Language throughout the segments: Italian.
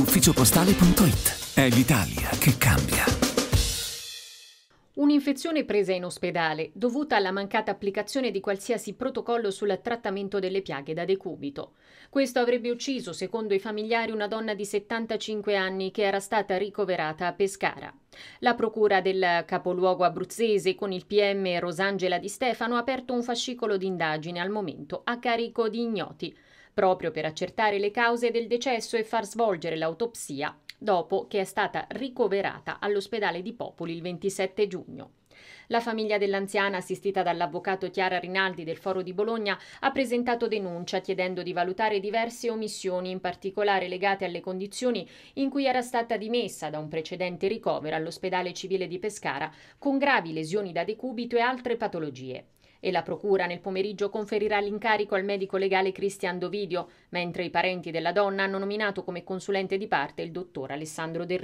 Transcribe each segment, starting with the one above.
ufficiopostale.it. È l'Italia che cambia. Un'infezione presa in ospedale dovuta alla mancata applicazione di qualsiasi protocollo sul trattamento delle piaghe da decubito. Questo avrebbe ucciso, secondo i familiari, una donna di 75 anni che era stata ricoverata a Pescara. La procura del capoluogo abruzzese con il PM Rosangela Di Stefano ha aperto un fascicolo d'indagine al momento a carico di ignoti proprio per accertare le cause del decesso e far svolgere l'autopsia dopo che è stata ricoverata all'ospedale di Popoli il 27 giugno. La famiglia dell'anziana, assistita dall'avvocato Chiara Rinaldi del Foro di Bologna, ha presentato denuncia chiedendo di valutare diverse omissioni, in particolare legate alle condizioni in cui era stata dimessa da un precedente ricovero all'ospedale civile di Pescara con gravi lesioni da decubito e altre patologie e la procura nel pomeriggio conferirà l'incarico al medico legale Cristian Dovidio, mentre i parenti della donna hanno nominato come consulente di parte il dottor Alessandro Del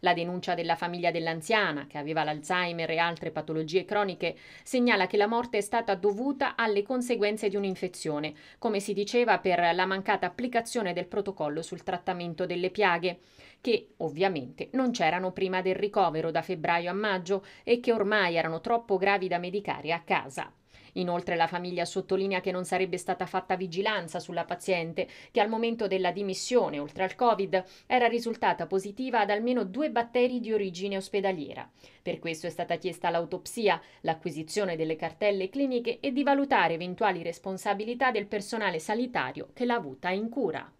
La denuncia della famiglia dell'anziana, che aveva l'Alzheimer e altre patologie croniche, segnala che la morte è stata dovuta alle conseguenze di un'infezione, come si diceva per la mancata applicazione del protocollo sul trattamento delle piaghe che ovviamente non c'erano prima del ricovero da febbraio a maggio e che ormai erano troppo gravi da medicare a casa. Inoltre la famiglia sottolinea che non sarebbe stata fatta vigilanza sulla paziente, che al momento della dimissione, oltre al Covid, era risultata positiva ad almeno due batteri di origine ospedaliera. Per questo è stata chiesta l'autopsia, l'acquisizione delle cartelle cliniche e di valutare eventuali responsabilità del personale sanitario che l'ha avuta in cura.